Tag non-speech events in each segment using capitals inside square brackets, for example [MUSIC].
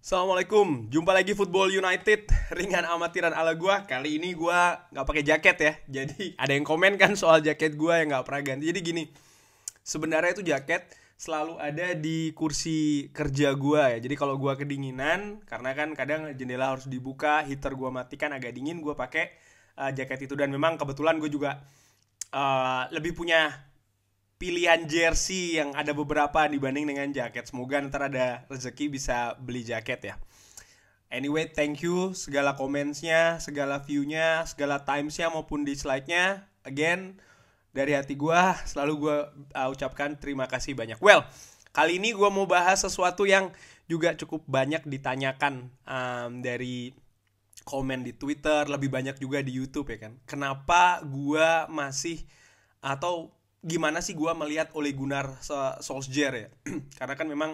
Assalamualaikum, jumpa lagi Football United [LAUGHS] Ringan amatiran ala gue. Kali ini gue gak pakai jaket ya Jadi [LAUGHS] ada yang komen kan soal jaket gue yang gak pernah ganti Jadi gini, sebenarnya itu jaket selalu ada di kursi kerja gue ya Jadi kalau gue kedinginan, karena kan kadang jendela harus dibuka Heater gue matikan agak dingin, gue pakai uh, jaket itu Dan memang kebetulan gue juga uh, lebih punya pilihan jersey yang ada beberapa dibanding dengan jaket. Semoga ntar ada rezeki bisa beli jaket ya. Anyway, thank you segala komennya, segala view-nya, segala times-nya maupun dislike-nya. Again, dari hati gue selalu gue uh, ucapkan terima kasih banyak. Well, kali ini gue mau bahas sesuatu yang juga cukup banyak ditanyakan um, dari komen di Twitter, lebih banyak juga di YouTube ya kan. Kenapa gue masih atau gimana sih gue melihat oleh Gunnar Solskjaer ya [CLEARS THROAT] karena kan memang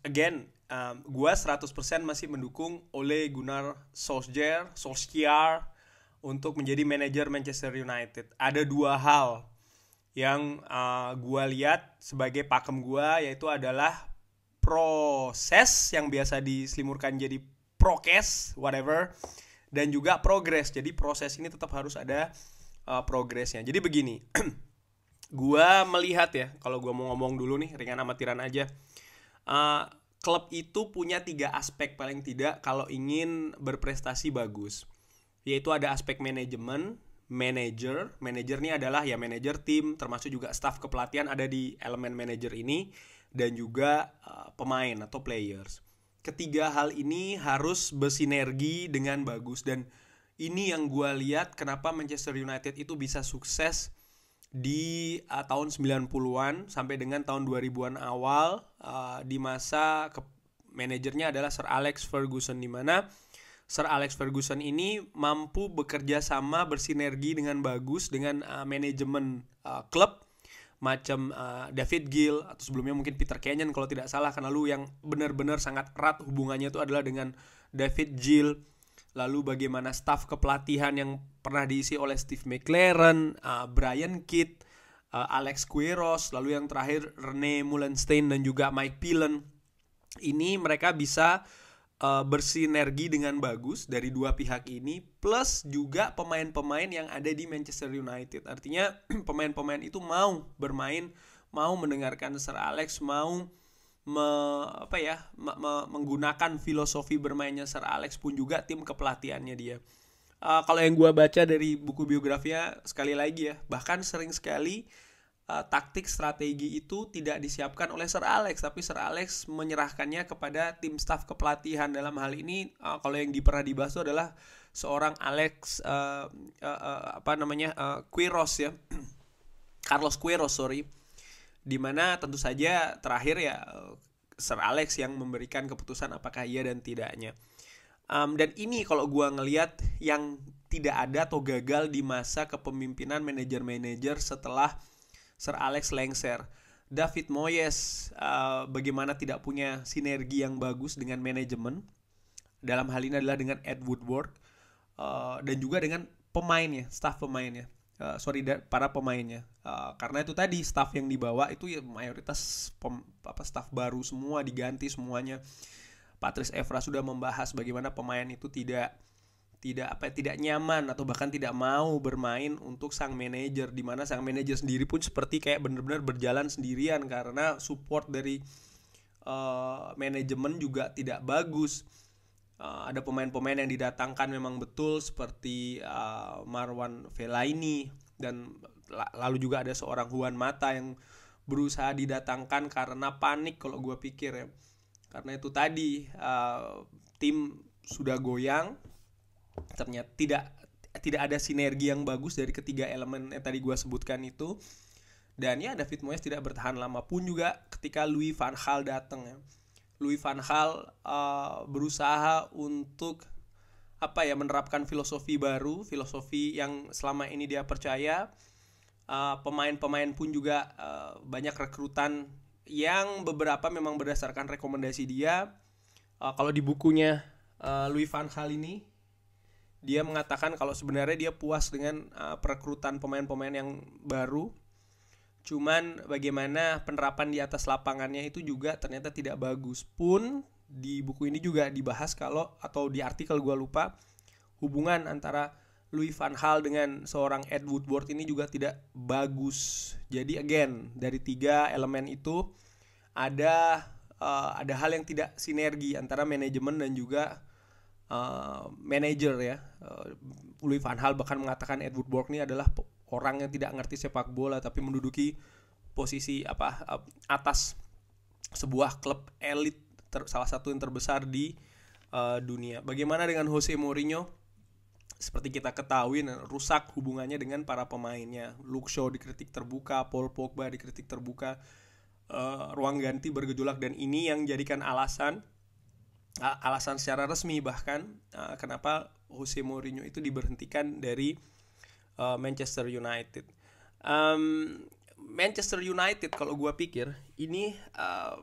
again um, gue 100% masih mendukung oleh Gunnar Solskjaer Solskjaer untuk menjadi manajer Manchester United ada dua hal yang uh, gue lihat sebagai pakem gue yaitu adalah proses yang biasa diselimurkan jadi prokes whatever dan juga progres jadi proses ini tetap harus ada uh, progresnya jadi begini [CLEARS THROAT] gua melihat ya kalau gua mau ngomong dulu nih ringan amatiran aja uh, klub itu punya tiga aspek paling tidak kalau ingin berprestasi bagus yaitu ada aspek manajemen manager manager ini adalah ya manager tim termasuk juga staff kepelatihan ada di elemen manager ini dan juga uh, pemain atau players ketiga hal ini harus bersinergi dengan bagus dan ini yang gue lihat kenapa Manchester United itu bisa sukses di uh, tahun 90-an sampai dengan tahun 2000-an awal uh, di masa ke manajernya adalah Sir Alex Ferguson di mana Sir Alex Ferguson ini mampu bekerja sama bersinergi dengan bagus dengan uh, manajemen uh, klub macam uh, David Gill atau sebelumnya mungkin Peter Kenyon kalau tidak salah karena lu yang benar-benar sangat erat hubungannya itu adalah dengan David Gill lalu bagaimana staf kepelatihan yang pernah diisi oleh Steve McLaren, uh, Brian Kidd, uh, Alex Queiroz, lalu yang terakhir Rene Mullenstein dan juga Mike Pillen. Ini mereka bisa uh, bersinergi dengan bagus dari dua pihak ini plus juga pemain-pemain yang ada di Manchester United. Artinya [CLEARS THROAT] pemain-pemain itu mau bermain, mau mendengarkan Sir Alex, mau me, apa ya me, me, menggunakan filosofi bermainnya Sir Alex pun juga tim kepelatihannya dia. Uh, kalau yang gue baca dari buku biografinya sekali lagi ya bahkan sering sekali uh, taktik strategi itu tidak disiapkan oleh Sir Alex tapi Sir Alex menyerahkannya kepada tim staff kepelatihan dalam hal ini uh, kalau yang di pernah dibahas itu adalah seorang Alex uh, uh, uh, apa namanya uh, Quiros ya [CLEARS THROAT] Carlos Quiros sorry dimana tentu saja terakhir ya Sir Alex yang memberikan keputusan apakah iya dan tidaknya. Um, dan ini kalau gue ngeliat yang tidak ada atau gagal di masa kepemimpinan manajer-manajer setelah Sir Alex Lengser. David Moyes uh, bagaimana tidak punya sinergi yang bagus dengan manajemen. Dalam hal ini adalah dengan Ed Woodward uh, dan juga dengan pemainnya, staff pemainnya uh, sorry para pemainnya uh, karena itu tadi staff yang dibawa itu ya mayoritas pem, apa staff baru semua diganti semuanya Patrice Evra sudah membahas bagaimana pemain itu tidak tidak apa ya, tidak nyaman atau bahkan tidak mau bermain untuk sang manajer di mana sang manajer sendiri pun seperti kayak benar-benar berjalan sendirian karena support dari uh, manajemen juga tidak bagus uh, ada pemain-pemain yang didatangkan memang betul seperti uh, Marwan Fellaini dan lalu juga ada seorang Juan Mata yang berusaha didatangkan karena panik kalau gue pikir ya karena itu tadi uh, tim sudah goyang ternyata tidak tidak ada sinergi yang bagus dari ketiga elemen yang tadi gue sebutkan itu dan ya David Moyes tidak bertahan lama pun juga ketika Louis van Gaal datang ya Louis van Gaal uh, berusaha untuk apa ya menerapkan filosofi baru, filosofi yang selama ini dia percaya. Eh, pemain-pemain uh, pun juga uh, banyak rekrutan yang beberapa memang berdasarkan rekomendasi dia. Uh, kalau di bukunya uh, Louis van Gaal ini dia mengatakan kalau sebenarnya dia puas dengan uh, perekrutan pemain-pemain yang baru Cuman bagaimana penerapan di atas lapangannya itu juga ternyata tidak bagus pun di buku ini juga dibahas kalau atau di artikel gue lupa hubungan antara Louis Van Hal dengan seorang Ed Woodward ini juga tidak bagus. Jadi again dari tiga elemen itu ada uh, ada hal yang tidak sinergi antara manajemen dan juga uh, manajer ya. Uh, Louis Van Hal bahkan mengatakan Ed Woodward ini adalah orang yang tidak ngerti sepak bola tapi menduduki posisi apa atas sebuah klub elit salah satu yang terbesar di uh, dunia. Bagaimana dengan Jose Mourinho? Seperti kita ketahui, nah, rusak hubungannya dengan para pemainnya. Luke Shaw dikritik terbuka, Paul Pogba dikritik terbuka, uh, ruang ganti bergejolak dan ini yang jadikan alasan alasan secara resmi bahkan uh, kenapa Jose Mourinho itu diberhentikan dari uh, Manchester United. Um, Manchester United kalau gue pikir ini uh,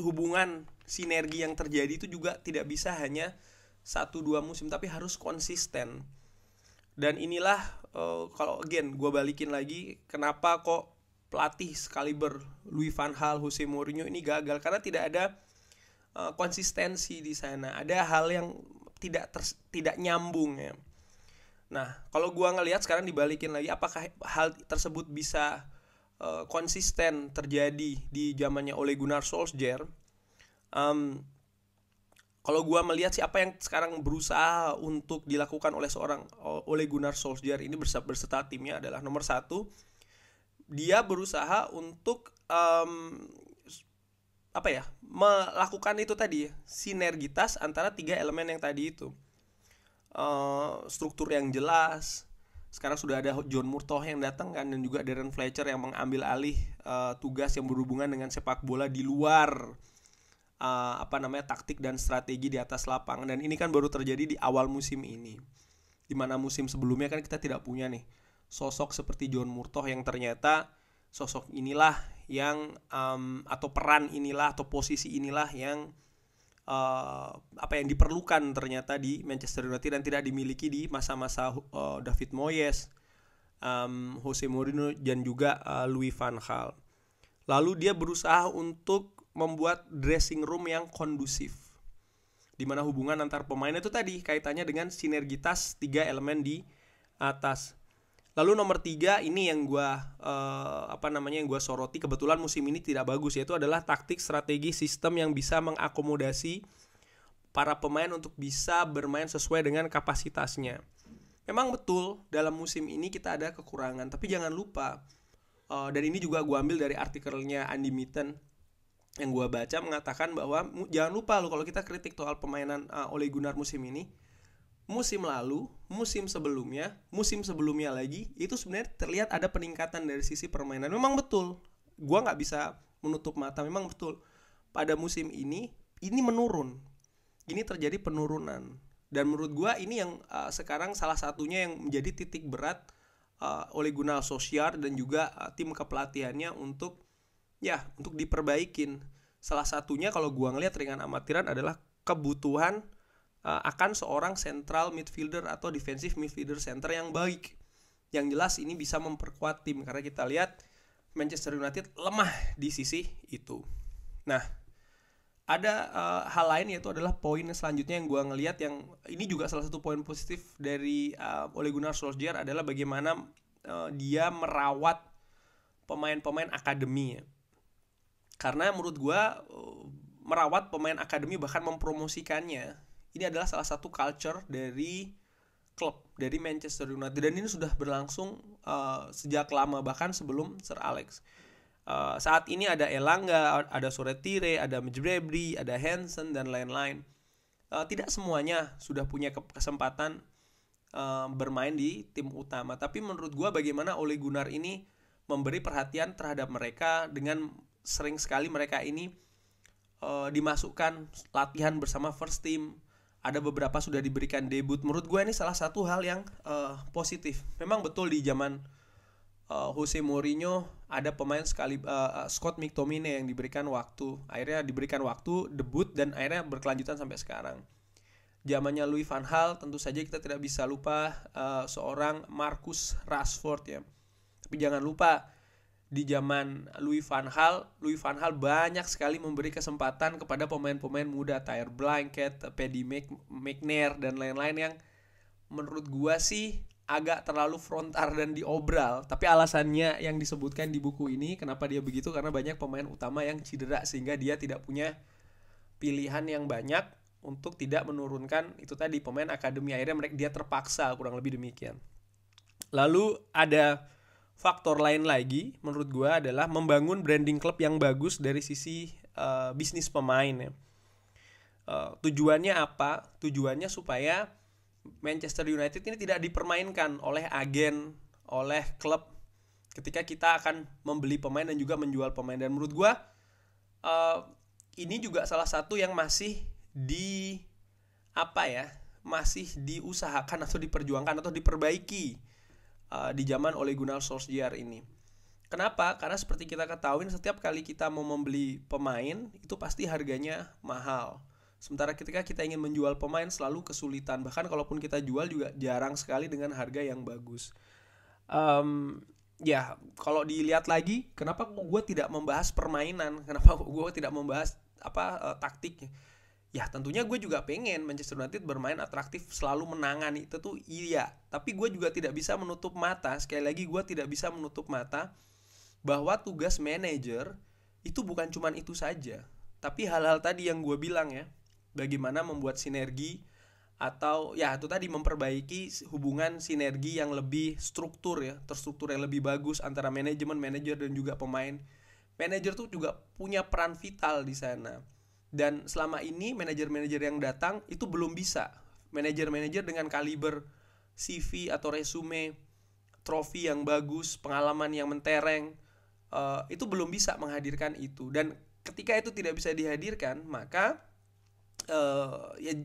hubungan sinergi yang terjadi itu juga tidak bisa hanya satu dua musim tapi harus konsisten. Dan inilah uh, kalau again gue balikin lagi kenapa kok pelatih sekaliber Louis van Gaal, Jose Mourinho ini gagal karena tidak ada uh, konsistensi di sana. Ada hal yang tidak ter, tidak nyambung ya. Nah, kalau gua ngelihat sekarang dibalikin lagi apakah hal tersebut bisa uh, konsisten terjadi di zamannya Ole Gunnar Solskjaer? Um, kalau gua melihat sih apa yang sekarang berusaha untuk dilakukan oleh seorang eh, Ole Gunnar Solskjaer ini berserta timnya adalah nomor satu dia berusaha untuk um, apa ya melakukan itu tadi sinergitas antara tiga elemen yang tadi itu Eh, struktur yang jelas. Sekarang sudah ada John Murtoh yang datang kan dan juga Darren Fletcher yang mengambil alih uh, tugas yang berhubungan dengan sepak bola di luar uh, apa namanya taktik dan strategi di atas lapangan dan ini kan baru terjadi di awal musim ini. Di mana musim sebelumnya kan kita tidak punya nih sosok seperti John Murtoh yang ternyata sosok inilah yang um, atau peran inilah atau posisi inilah yang Eh, apa yang diperlukan ternyata di Manchester United dan tidak dimiliki di masa-masa uh, David Moyes, um, Jose Mourinho dan juga uh, Louis van Gaal. Lalu dia berusaha untuk membuat dressing room yang kondusif. Di mana hubungan antar pemain itu tadi kaitannya dengan sinergitas tiga elemen di atas. Lalu nomor tiga ini yang gue uh, apa namanya yang gue soroti kebetulan musim ini tidak bagus yaitu adalah taktik strategi sistem yang bisa mengakomodasi para pemain untuk bisa bermain sesuai dengan kapasitasnya. Memang betul dalam musim ini kita ada kekurangan tapi jangan lupa uh, dan ini juga gue ambil dari artikelnya Andy Mitten yang gue baca mengatakan bahwa jangan lupa lo kalau kita kritik soal pemainan uh, eh, oleh Gunnar musim ini musim lalu, musim sebelumnya, musim sebelumnya lagi itu sebenarnya terlihat ada peningkatan dari sisi permainan. Memang betul, gua nggak bisa menutup mata. Memang betul pada musim ini ini menurun, ini terjadi penurunan. Dan menurut gua ini yang uh, sekarang salah satunya yang menjadi titik berat uh, oleh Gunal Sosiar dan juga uh, tim kepelatihannya untuk ya untuk diperbaikin. Salah satunya kalau gua ngelihat ringan amatiran adalah kebutuhan uh, akan seorang central midfielder atau defensive midfielder center yang baik. Yang jelas ini bisa memperkuat tim karena kita lihat Manchester United lemah di sisi itu. Nah, ada uh, hal lain yaitu adalah poin selanjutnya yang gua ngelihat yang ini juga salah satu poin positif dari uh, Ole Gunnar Solskjaer adalah bagaimana uh, dia merawat pemain-pemain akademi Karena menurut gua uh, merawat pemain akademi bahkan mempromosikannya ini adalah salah satu culture dari klub dari Manchester United dan ini sudah berlangsung uh, sejak lama bahkan sebelum Sir Alex. Uh, saat ini ada Elanga, ada Suretire, ada Mjebrebri, ada Hansen dan lain-lain. Uh, tidak semuanya sudah punya kesempatan uh, bermain di tim utama, tapi menurut gue bagaimana Ole Gunnar ini memberi perhatian terhadap mereka dengan sering sekali mereka ini uh, dimasukkan latihan bersama first team ada beberapa sudah diberikan debut. Menurut gue ini salah satu hal yang uh, positif. Memang betul di zaman uh, Jose Mourinho ada pemain sekali uh, Scott McTominay yang diberikan waktu. Akhirnya diberikan waktu debut dan akhirnya berkelanjutan sampai sekarang. Zamannya Louis van Gaal tentu saja kita tidak bisa lupa uh, seorang Marcus Rashford ya. Tapi jangan lupa di zaman Louis van Gaal, Louis van Gaal banyak sekali memberi kesempatan kepada pemain-pemain muda, Tyre Blanket, Paddy McNair dan lain-lain yang menurut gua sih agak terlalu frontar dan diobral. Tapi alasannya yang disebutkan di buku ini kenapa dia begitu karena banyak pemain utama yang cedera sehingga dia tidak punya pilihan yang banyak untuk tidak menurunkan itu tadi pemain akademi akhirnya mereka dia terpaksa kurang lebih demikian. Lalu ada faktor lain lagi menurut gue adalah membangun branding klub yang bagus dari sisi uh, bisnis pemain ya. Uh, tujuannya apa? Tujuannya supaya Manchester United ini tidak dipermainkan oleh agen, oleh klub ketika kita akan membeli pemain dan juga menjual pemain. Dan menurut gue uh, ini juga salah satu yang masih di apa ya masih diusahakan atau diperjuangkan atau diperbaiki Eh, di zaman Ole Gunnar Solskjaer ini. Kenapa? Karena seperti kita ketahui setiap kali kita mau membeli pemain itu pasti harganya mahal. Sementara ketika kita ingin menjual pemain selalu kesulitan. Bahkan kalaupun kita jual juga jarang sekali dengan harga yang bagus. Um, ya kalau dilihat lagi kenapa gue tidak membahas permainan kenapa gue tidak membahas apa uh, eh, taktiknya ya tentunya gue juga pengen Manchester United bermain atraktif selalu menangani itu tuh iya tapi gue juga tidak bisa menutup mata sekali lagi gue tidak bisa menutup mata bahwa tugas manajer itu bukan cuman itu saja tapi hal-hal tadi yang gue bilang ya bagaimana membuat sinergi atau ya itu tadi memperbaiki hubungan sinergi yang lebih struktur ya terstruktur yang lebih bagus antara manajemen manajer dan juga pemain manajer tuh juga punya peran vital di sana dan selama ini manajer-manajer yang datang itu belum bisa manajer-manajer dengan kaliber CV atau resume trofi yang bagus pengalaman yang mentereng uh, itu belum bisa menghadirkan itu dan ketika itu tidak bisa dihadirkan maka uh, ya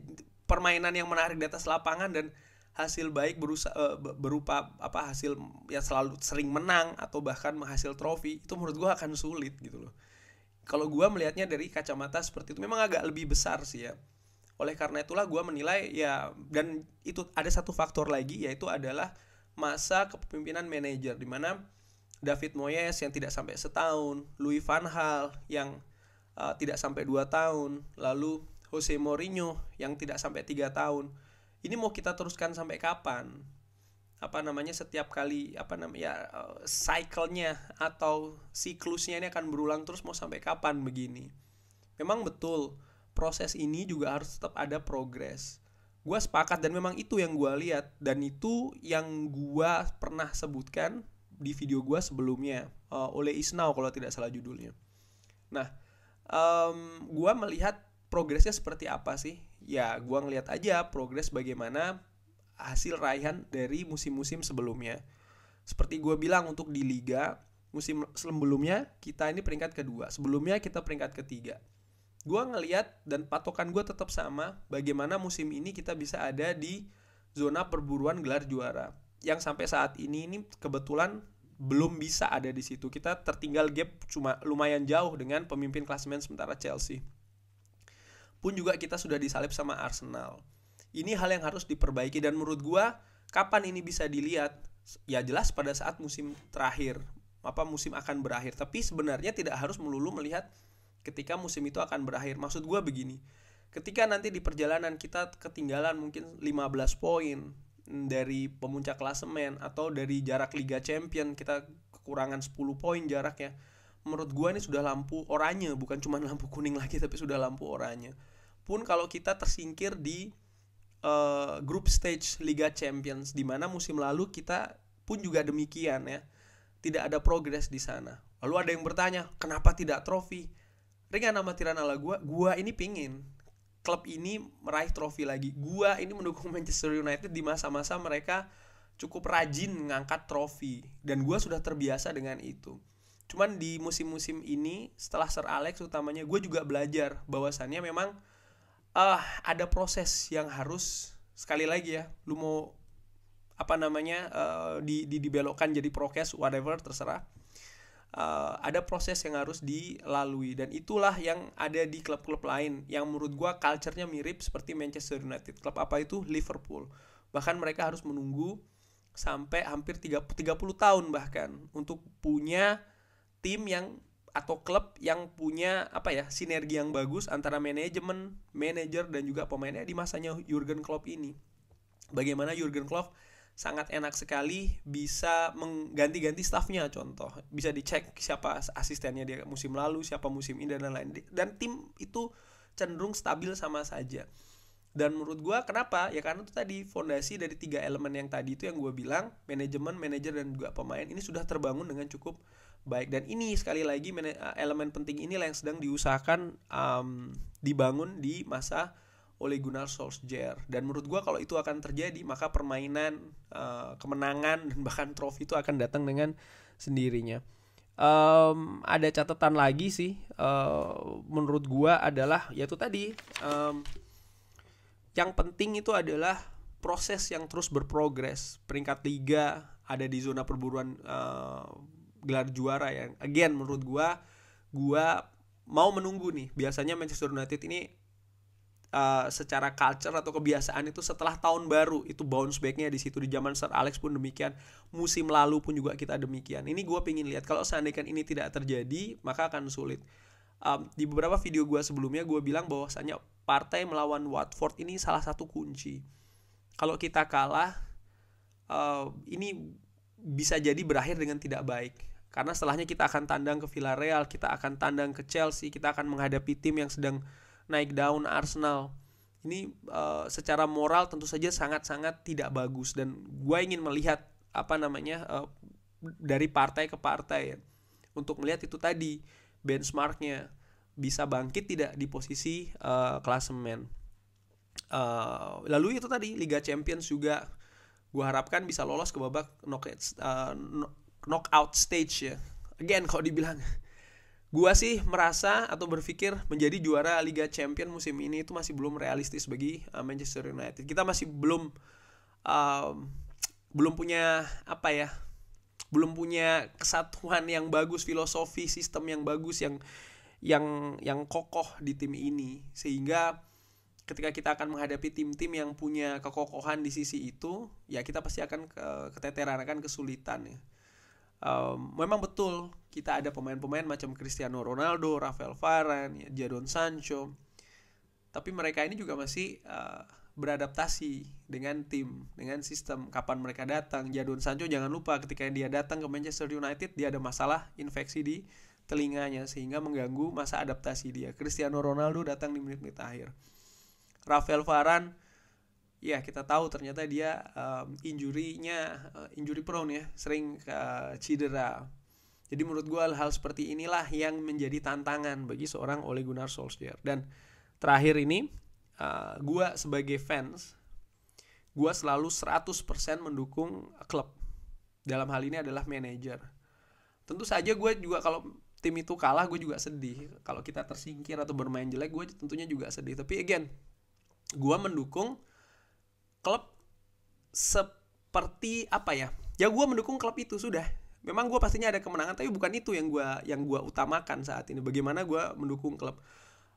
permainan yang menarik di atas lapangan dan hasil baik berusaha, eh, berupa apa hasil yang selalu sering menang atau bahkan menghasil trofi itu menurut gua akan sulit gitu loh kalau gue melihatnya dari kacamata seperti itu memang agak lebih besar sih ya oleh karena itulah gue menilai ya dan itu ada satu faktor lagi yaitu adalah masa kepemimpinan manajer di mana David Moyes yang tidak sampai setahun, Louis van Gaal yang uh, tidak sampai dua tahun, lalu Jose Mourinho yang tidak sampai tiga tahun. Ini mau kita teruskan sampai kapan? apa namanya setiap kali apa namanya ya, cycle-nya atau siklusnya ini akan berulang terus mau sampai kapan begini. Memang betul proses ini juga harus tetap ada progres. Gue sepakat dan memang itu yang gue lihat dan itu yang gue pernah sebutkan di video gue sebelumnya uh, oleh Isnau kalau tidak salah judulnya. Nah, um, gue melihat progresnya seperti apa sih? Ya, gue ngelihat aja progres bagaimana hasil raihan dari musim-musim sebelumnya. Seperti gue bilang untuk di liga musim sebelumnya kita ini peringkat kedua, sebelumnya kita peringkat ketiga. Gue ngeliat dan patokan gue tetap sama bagaimana musim ini kita bisa ada di zona perburuan gelar juara. Yang sampai saat ini ini kebetulan belum bisa ada di situ. Kita tertinggal gap cuma lumayan jauh dengan pemimpin klasemen sementara Chelsea. Pun juga kita sudah disalip sama Arsenal. Ini hal yang harus diperbaiki dan menurut gua kapan ini bisa dilihat? Ya jelas pada saat musim terakhir apa musim akan berakhir. Tapi sebenarnya tidak harus melulu melihat ketika musim itu akan berakhir. Maksud gua begini. Ketika nanti di perjalanan kita ketinggalan mungkin 15 poin dari pemuncak klasemen atau dari jarak Liga Champion kita kekurangan 10 poin jaraknya menurut gua ini sudah lampu oranye bukan cuma [LAUGHS] lampu kuning lagi tapi sudah lampu oranye pun kalau kita tersingkir di uh, group stage Liga Champions di mana musim lalu kita pun juga demikian ya. Tidak ada progres di sana. Lalu ada yang bertanya, kenapa tidak trofi? Ringan Tirana ala gua, gua ini pingin klub ini meraih trofi lagi. Gua ini mendukung [LAUGHS] Manchester United di masa-masa mereka cukup rajin ngangkat trofi dan gua sudah terbiasa dengan itu. Cuman di musim-musim ini setelah Sir Alex utamanya gue juga belajar bahwasannya memang uh, ada proses yang harus sekali lagi ya lu mau apa namanya uh, di, di dibelokkan jadi prokes whatever terserah uh, ada proses yang harus dilalui dan itulah yang ada di klub-klub lain yang menurut gue culture-nya mirip seperti Manchester United klub apa itu Liverpool bahkan mereka harus menunggu sampai hampir 30, 30 tahun bahkan untuk punya tim yang atau klub yang punya apa ya sinergi yang bagus antara manajemen, manajer dan juga pemainnya di masanya Jurgen Klopp ini. Bagaimana Jurgen Klopp sangat enak sekali bisa mengganti-ganti stafnya contoh bisa dicek siapa asistennya dia musim lalu siapa musim ini dan lain-lain dan tim itu cenderung stabil sama saja dan menurut gue kenapa ya karena itu tadi fondasi dari tiga elemen yang tadi itu yang gue bilang manajemen manajer dan juga pemain ini sudah terbangun dengan cukup baik dan ini sekali lagi eh, elemen penting inilah yang sedang diusahakan um, dibangun di masa oleh Gunnar Solskjaer dan menurut gua kalau itu akan terjadi maka permainan uh, kemenangan dan bahkan trofi itu akan datang dengan sendirinya um, ada catatan lagi sih uh, menurut gua adalah yaitu tadi um, yang penting itu adalah proses yang terus berprogres peringkat liga ada di zona perburuan uh, gelar juara ya. Again menurut gua gua mau menunggu nih. Biasanya Manchester United ini uh, secara culture atau kebiasaan itu setelah tahun baru itu bounce backnya di situ di zaman Sir Alex pun demikian musim lalu pun juga kita demikian ini gue pingin lihat kalau seandainya ini tidak terjadi maka akan sulit um, di beberapa video gue sebelumnya gue bilang bahwasanya partai melawan Watford ini salah satu kunci kalau kita kalah uh, ini bisa jadi berakhir dengan tidak baik karena setelahnya kita akan tandang ke Villarreal, kita akan tandang ke Chelsea, kita akan menghadapi tim yang sedang naik daun Arsenal. Ini uh, secara moral tentu saja sangat-sangat tidak bagus dan gue ingin melihat apa namanya uh, dari partai ke partai ya. untuk melihat itu tadi benchmarknya bisa bangkit tidak di posisi uh, klasemen. Uh, lalu itu tadi Liga Champions juga gue harapkan bisa lolos ke babak knockout uh, knockout stage ya. Again kalau dibilang [LAUGHS] gua sih merasa atau berpikir menjadi juara Liga Champion musim ini itu masih belum realistis bagi uh, Manchester United. Kita masih belum um, belum punya apa ya? Belum punya kesatuan yang bagus, filosofi, sistem yang bagus yang yang yang kokoh di tim ini sehingga ketika kita akan menghadapi tim-tim yang punya kekokohan di sisi itu, ya kita pasti akan ke, keteteran akan kesulitan ya um, memang betul kita ada pemain-pemain macam Cristiano Ronaldo, Rafael Varane, Jadon Sancho. Tapi mereka ini juga masih uh, beradaptasi dengan tim, dengan sistem kapan mereka datang. Jadon Sancho jangan lupa ketika dia datang ke Manchester United dia ada masalah infeksi di telinganya sehingga mengganggu masa adaptasi dia. Cristiano Ronaldo datang di menit-menit akhir. Rafael Varane ya kita tahu ternyata dia um, injurinya uh, injury prone ya sering uh, cedera jadi menurut gue hal-hal seperti inilah yang menjadi tantangan bagi seorang Ole Gunnar Solskjaer dan terakhir ini uh, eh, gue sebagai fans gue selalu 100% mendukung klub dalam hal ini adalah manajer tentu saja gue juga kalau tim itu kalah gue juga sedih kalau kita tersingkir atau bermain jelek gue tentunya juga sedih tapi again gue mendukung klub seperti apa ya? Ya gue mendukung klub itu sudah. Memang gue pastinya ada kemenangan, tapi bukan itu yang gue yang gua utamakan saat ini. Bagaimana gue mendukung klub?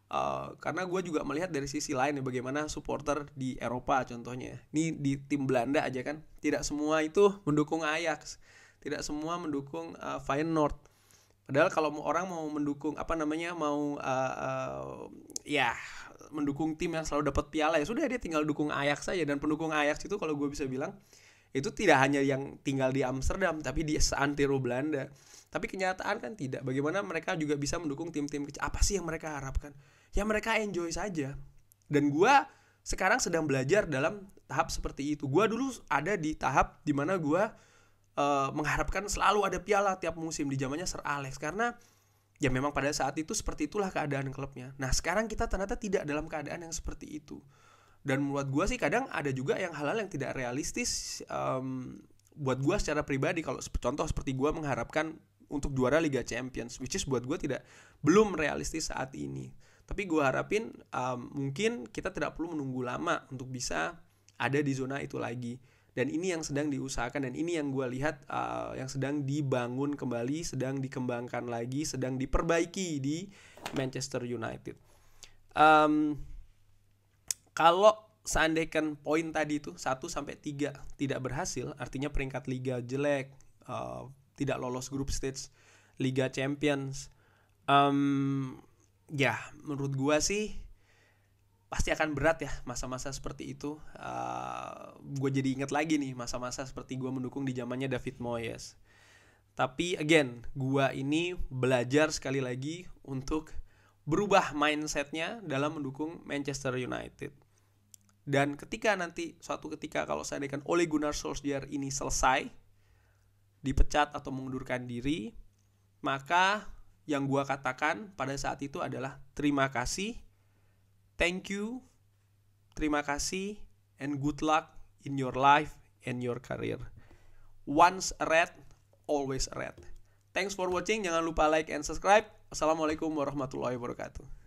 Uh, karena gue juga melihat dari sisi lain ya bagaimana supporter di Eropa contohnya. Ini di tim Belanda aja kan, tidak semua itu mendukung Ajax, tidak semua mendukung uh, Feyenoord Padahal kalau orang mau mendukung apa namanya mau uh, uh, ya mendukung tim yang selalu dapat piala ya sudah dia tinggal dukung Ajax saja dan pendukung Ajax itu kalau gue bisa bilang itu tidak hanya yang tinggal di Amsterdam tapi di seantero Belanda. Tapi kenyataan kan tidak. Bagaimana mereka juga bisa mendukung tim-tim kecil? Apa sih yang mereka harapkan? Ya mereka enjoy saja. Dan gue sekarang sedang belajar dalam tahap seperti itu. Gue dulu ada di tahap dimana gue uh, mengharapkan selalu ada piala tiap musim di zamannya Sir Alex karena ya memang pada saat itu seperti itulah keadaan klubnya. Nah sekarang kita ternyata tidak dalam keadaan yang seperti itu. Dan menurut gue sih kadang ada juga yang halal yang tidak realistis um, buat gue secara pribadi. Kalau contoh seperti gue mengharapkan untuk juara Liga Champions, which is buat gue tidak belum realistis saat ini. Tapi gue harapin um, mungkin kita tidak perlu menunggu lama untuk bisa ada di zona itu lagi dan ini yang sedang diusahakan dan ini yang gue lihat uh, yang sedang dibangun kembali sedang dikembangkan lagi sedang diperbaiki di Manchester United um, kalau seandainya poin tadi itu 1 sampai 3 tidak berhasil, artinya peringkat liga jelek, uh, tidak lolos grup stage Liga Champions. Um, ya, menurut gue sih pasti akan berat ya masa-masa seperti itu. Uh, ah, gue jadi inget lagi nih masa-masa seperti gue mendukung di zamannya David Moyes. Tapi again, gue ini belajar sekali lagi untuk berubah mindsetnya dalam mendukung Manchester United. Dan ketika nanti suatu ketika kalau saya dekan oleh Gunnar Solskjaer ini selesai, dipecat atau mengundurkan diri, maka yang gua katakan pada saat itu adalah terima kasih Thank you, terima kasih, and good luck in your life and your career. Once red, always red. Thanks for watching, jangan lupa like and subscribe. Assalamualaikum warahmatullahi wabarakatuh.